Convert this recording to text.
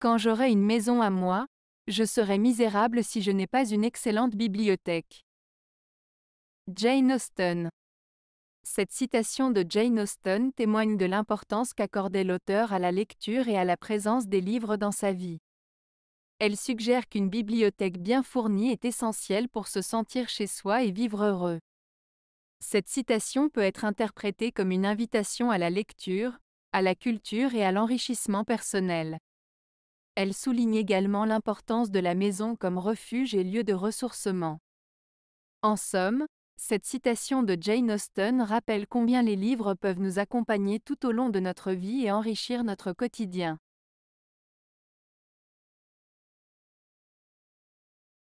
Quand j'aurai une maison à moi, je serai misérable si je n'ai pas une excellente bibliothèque. Jane Austen Cette citation de Jane Austen témoigne de l'importance qu'accordait l'auteur à la lecture et à la présence des livres dans sa vie. Elle suggère qu'une bibliothèque bien fournie est essentielle pour se sentir chez soi et vivre heureux. Cette citation peut être interprétée comme une invitation à la lecture, à la culture et à l'enrichissement personnel. Elle souligne également l'importance de la maison comme refuge et lieu de ressourcement. En somme, cette citation de Jane Austen rappelle combien les livres peuvent nous accompagner tout au long de notre vie et enrichir notre quotidien.